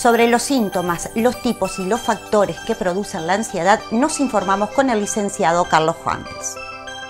Sobre los síntomas, los tipos y los factores que producen la ansiedad nos informamos con el licenciado Carlos Juanes.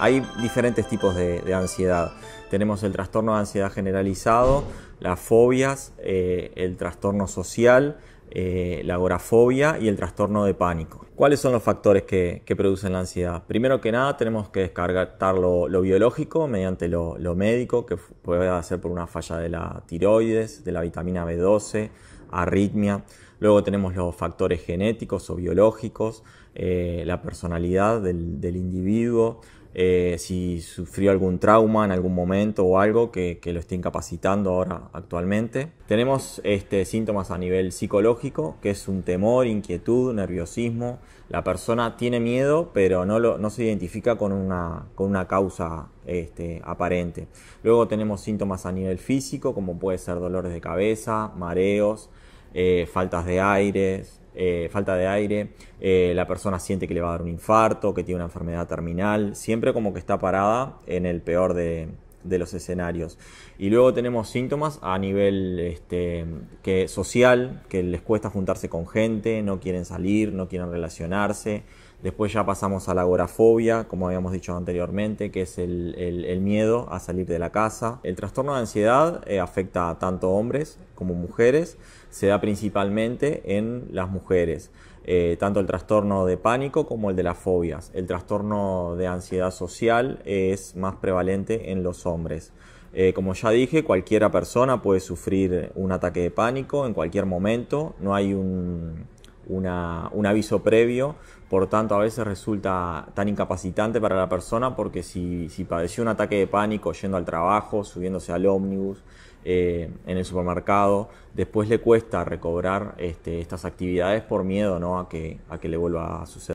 Hay diferentes tipos de, ansiedad. Tenemos el trastorno de ansiedad generalizado, las fobias, eh, el trastorno social, eh, la agorafobia y el trastorno de pánico. ¿Cuáles son los factores que, producen la ansiedad? Primero que nada tenemos que descartar lo, biológico mediante lo, lo médico, que puede ser por una falla de la tiroides, de la vitamina B12, arritmia. Luego tenemos los factores genéticos o biológicos, eh, la personalidad del, individuo, eh, si sufrió algún trauma en algún momento o algo que, lo esté incapacitando ahora actualmente. Tenemos este, síntomas a nivel psicológico, que es un temor, inquietud, nerviosismo. La persona tiene miedo, pero no, se identifica con una, causa este, aparente. Luego tenemos síntomas a nivel físico, como puede ser dolores de cabeza, mareos, eh, faltas de aire, eh, falta de aire, eh, la persona siente que le va a dar un infarto, que tiene una enfermedad terminal, siempre como que está parada en el peor de, de los escenarios. Y luego tenemos síntomas a nivel este, que social, que les cuesta juntarse con gente, no quieren salir, no quieren relacionarse. Después ya pasamos a la agorafobia, como habíamos dicho anteriormente, que es el, miedo a salir de la casa. El trastorno de ansiedad eh, afecta a tanto hombres como mujeres, se da principalmente en las mujeres. Eh, tanto el trastorno de pánico como el de las fobias. El trastorno de ansiedad social es más prevalente en los hombres. Eh, como ya dije, cualquiera persona puede sufrir un ataque de pánico en cualquier momento. No hay un, un aviso previo, por tanto a veces resulta tan incapacitante para la persona porque si, padeció un ataque de pánico yendo al trabajo, subiéndose al ómnibus, eh, en el supermercado, después le cuesta recobrar este, estas actividades por miedo ¿no? a, que, a que le vuelva a suceder.